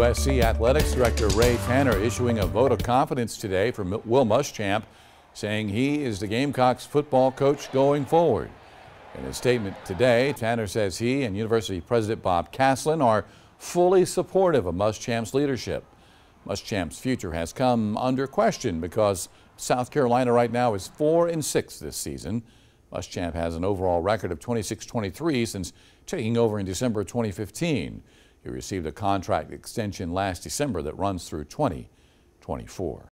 USC Athletics Director Ray Tanner issuing a vote of confidence today for Will Muschamp, saying he is the Gamecocks football coach going forward. In a statement today, Tanner says he and University President Bob Caslin are fully supportive of Muschamp's leadership. Muschamp's future has come under question because South Carolina right now is 4 and 6 this season. Muschamp has an overall record of 26-23 since taking over in December 2015. He received a contract extension last December that runs through 2024.